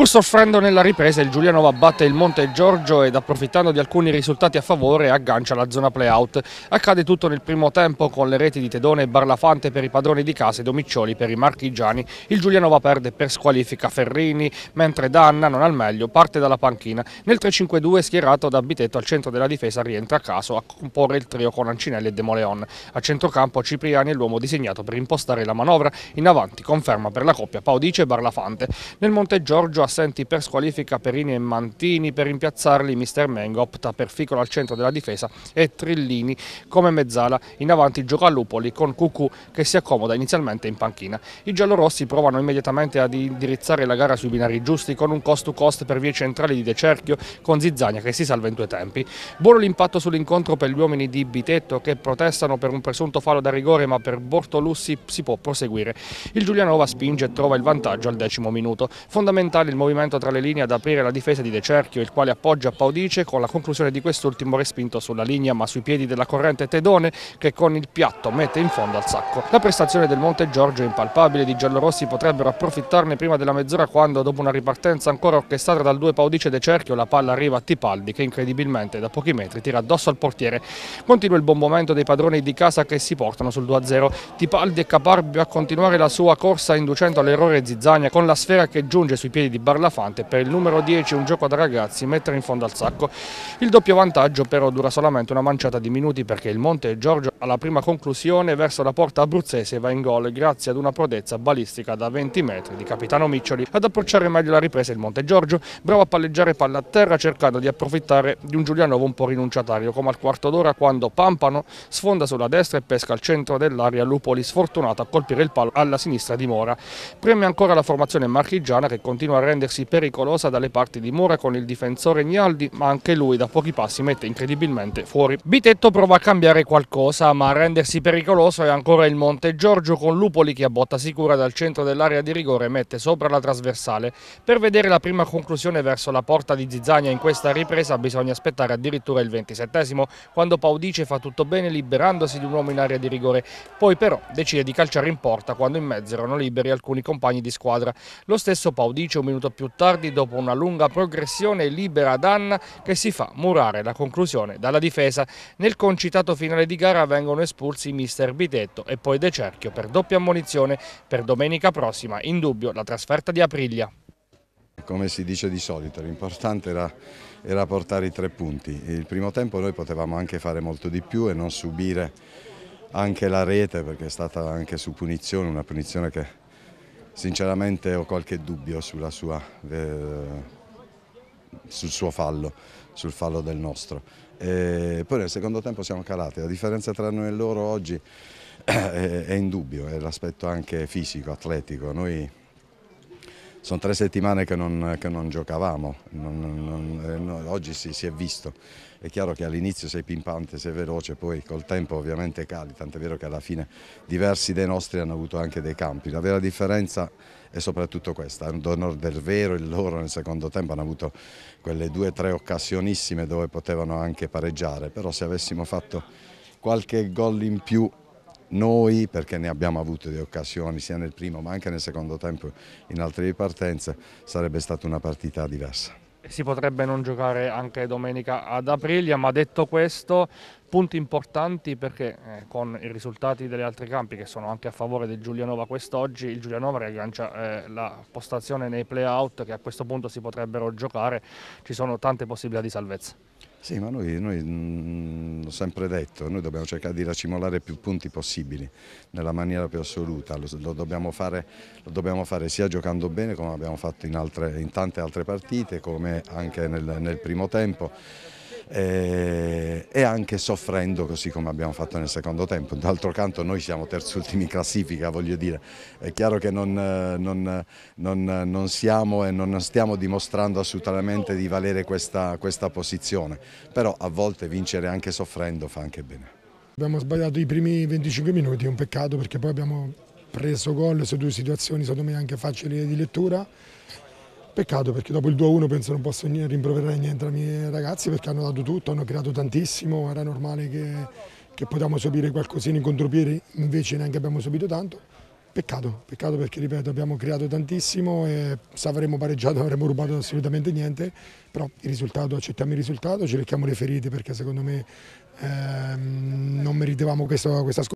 Pur soffrendo nella ripresa, il Giulianova batte il Monte Giorgio ed approfittando di alcuni risultati a favore aggancia la zona playout. Accade tutto nel primo tempo con le reti di Tedone e Barlafante per i padroni di casa e Domiccioli per i marchigiani. Il Giulianova perde per squalifica Ferrini, mentre Danna, non al meglio, parte dalla panchina. Nel 3-5-2 schierato da Bitetto al centro della difesa rientra a caso a comporre il trio con Ancinelli e De Moleon. A centrocampo Cipriani è l'uomo disegnato per impostare la manovra. In avanti conferma per la coppia Paudice e Barlafante. Nel Monte Giorgio a assenti per squalifica Perini e Mantini. Per rimpiazzarli Mister Mengo opta per Ficola al centro della difesa e Trillini come mezzala. In avanti gioca Lupoli con Cucù che si accomoda inizialmente in panchina. I giallorossi provano immediatamente ad indirizzare la gara sui binari giusti con un cost to cost per vie centrali di De Cerchio con Zizzania che si salva in due tempi. Buono l'impatto sull'incontro per gli uomini di Bitetto che protestano per un presunto fallo da rigore ma per Bortolussi si può proseguire. Il Giulianova spinge e trova il vantaggio al decimo minuto. Fondamentale il movimento tra le linee ad aprire la difesa di De Cerchio, il quale appoggia Paudice con la conclusione di quest'ultimo respinto sulla linea ma sui piedi della corrente Tedone che con il piatto mette in fondo al sacco. La prestazione del Monte Giorgio è impalpabile, di giallorossi potrebbero approfittarne prima della mezz'ora quando dopo una ripartenza ancora orchestrata dal 2 Paudice De Cerchio la palla arriva a Tipaldi che incredibilmente da pochi metri tira addosso al portiere. Continua il buon momento dei padroni di casa che si portano sul 2-0. Tipaldi è caparbio a continuare la sua corsa inducendo all'errore Zizzania con la sfera che giunge sui piedi di Barlafante per il numero 10 un gioco da ragazzi mettere in fondo al sacco. Il doppio vantaggio però dura solamente una manciata di minuti perché il Monte Giorgio alla prima conclusione verso la porta abruzzese va in gol grazie ad una prodezza balistica da 20 metri di capitano Miccioli. Ad approcciare meglio la ripresa il Monte Giorgio, bravo a palleggiare palla a terra cercando di approfittare di un Giulianovo un po' rinunciatario come al quarto d'ora quando Pampano sfonda sulla destra e pesca al centro dell'area Lupoli sfortunato a colpire il palo alla sinistra di Mora. Preme ancora la formazione marchigiana che continua a rendersi pericolosa dalle parti di Mura con il difensore Gnaldi, ma anche lui da pochi passi mette incredibilmente fuori. Bitetto prova a cambiare qualcosa, ma a rendersi pericoloso è ancora il Monte Giorgio con Lupoli che a botta sicura dal centro dell'area di rigore mette sopra la trasversale. Per vedere la prima conclusione verso la porta di Zizzania in questa ripresa bisogna aspettare addirittura il 27 quando Paudice fa tutto bene liberandosi di un uomo in area di rigore. Poi però decide di calciare in porta quando in mezzo erano liberi alcuni compagni di squadra. Lo stesso Paudice un minuto minuto più tardi dopo una lunga progressione libera Danna che si fa murare la conclusione dalla difesa. Nel concitato finale di gara vengono espulsi mister Bitetto e poi De Cerchio per doppia ammonizione per domenica prossima, in dubbio la trasferta di Aprilia. Come si dice di solito, l'importante era, era, portare i tre punti. Il primo tempo noi potevamo anche fare molto di più e non subire anche la rete perché è stata anche su punizione, una punizione che Sinceramente ho qualche dubbio sua, eh, sul suo fallo, sul fallo del nostro. E eh, poi nel secondo tempo siamo calati, la differenza tra noi e loro oggi è, eh, è in dubbio, è l'aspetto anche fisico, atletico. Noi sono tre settimane che non, che non giocavamo, non, non, eh, oggi si, si, è visto. È chiaro che all'inizio sei pimpante, sei veloce, poi col tempo ovviamente cali, tant'è vero che alla fine diversi dei nostri hanno avuto anche dei campi. La vera differenza è soprattutto questa, d'onore del Vero il loro nel secondo tempo hanno avuto quelle due o tre occasionissime dove potevano anche pareggiare, però se avessimo fatto qualche gol in più noi perché ne abbiamo avuto di occasioni sia nel primo ma anche nel secondo tempo in altre ripartenze, sarebbe stata una partita diversa si potrebbe non giocare anche domenica ad Aprilia, ma detto questo, punti importanti perché eh, con i risultati degli altri campi che sono anche a favore del Giulianova quest'oggi, il Giulianova riaggancia eh, la postazione nei play-out che a questo punto si potrebbero giocare, ci sono tante possibilità di salvezza. Sì, ma noi, noi mm, l'ho sempre detto, noi dobbiamo cercare di racimolare più punti possibili nella maniera più assoluta, lo, lo, dobbiamo, fare, lo dobbiamo, fare, sia giocando bene come abbiamo fatto in, altre, in tante altre partite, come anche nel, nel primo tempo eh, e anche soffrendo così come abbiamo fatto nel secondo tempo. D'altro canto noi siamo terzi ultimi in classifica, voglio dire, è chiaro che non, eh, non, non, non siamo e non stiamo dimostrando assolutamente di valere questa, questa posizione, però a volte vincere anche soffrendo fa anche bene. Abbiamo sbagliato i primi 25 minuti, è un peccato perché poi abbiamo preso gol su due situazioni secondo me anche facili di lettura Peccato perché dopo il 2-1 penso non posso rimproverare niente ai miei ragazzi perché hanno dato tutto, hanno creato tantissimo, era normale che, che potevamo subire qualcosina in contropiede, invece neanche abbiamo subito tanto. Peccato, peccato perché ripeto abbiamo creato tantissimo e se avremmo pareggiato non avremmo rubato assolutamente niente, però il risultato, accettiamo il risultato, cerchiamo le ferite perché secondo me ehm, non meritavamo questa, questa sconfitta.